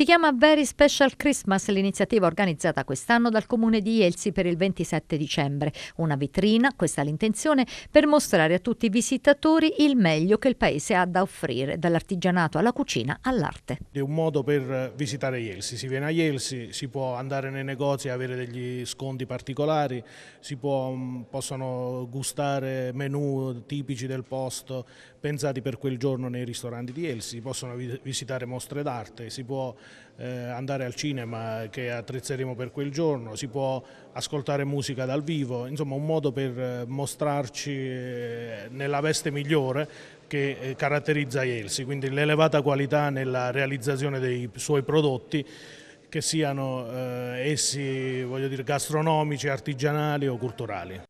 Si chiama Very Special Christmas l'iniziativa organizzata quest'anno dal comune di Elsi per il 27 dicembre. Una vetrina, questa è l'intenzione, per mostrare a tutti i visitatori il meglio che il paese ha da offrire, dall'artigianato alla cucina all'arte. È un modo per visitare Elsi. Si viene a Elsi, si può andare nei negozi e avere degli sconti particolari, si può, mm, possono gustare menù tipici del posto pensati per quel giorno nei ristoranti di Elsi, si possono visitare mostre d'arte, si può eh, andare al cinema che attrezzeremo per quel giorno, si può ascoltare musica dal vivo, insomma un modo per eh, mostrarci eh, nella veste migliore che caratterizza Elsi, quindi l'elevata qualità nella realizzazione dei suoi prodotti che siano essi dire, gastronomici, artigianali o culturali.